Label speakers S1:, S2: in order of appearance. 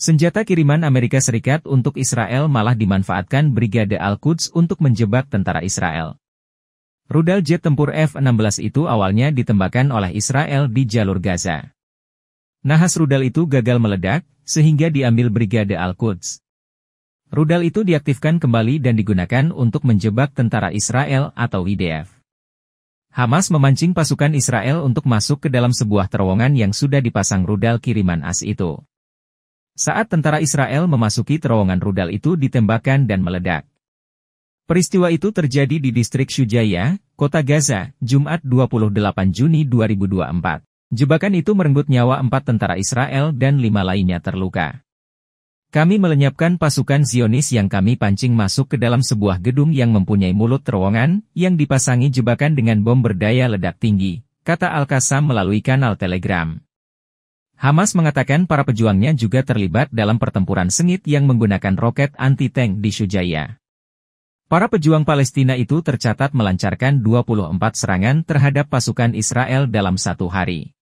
S1: Senjata kiriman Amerika Serikat untuk Israel malah dimanfaatkan Brigade Al-Quds untuk menjebak tentara Israel. Rudal jet tempur F-16 itu awalnya ditembakkan oleh Israel di jalur Gaza. Nahas rudal itu gagal meledak, sehingga diambil Brigade Al-Quds. Rudal itu diaktifkan kembali dan digunakan untuk menjebak tentara Israel atau IDF. Hamas memancing pasukan Israel untuk masuk ke dalam sebuah terowongan yang sudah dipasang rudal kiriman AS itu. Saat tentara Israel memasuki terowongan rudal itu ditembakkan dan meledak. Peristiwa itu terjadi di distrik Shujaya, kota Gaza, Jumat 28 Juni 2024. Jebakan itu merenggut nyawa empat tentara Israel dan lima lainnya terluka. Kami melenyapkan pasukan Zionis yang kami pancing masuk ke dalam sebuah gedung yang mempunyai mulut terowongan, yang dipasangi jebakan dengan bom berdaya ledak tinggi, kata Al-Qassam melalui kanal Telegram. Hamas mengatakan para pejuangnya juga terlibat dalam pertempuran sengit yang menggunakan roket anti-tank di Shujaia. Para pejuang Palestina itu tercatat melancarkan 24 serangan terhadap pasukan Israel dalam satu hari.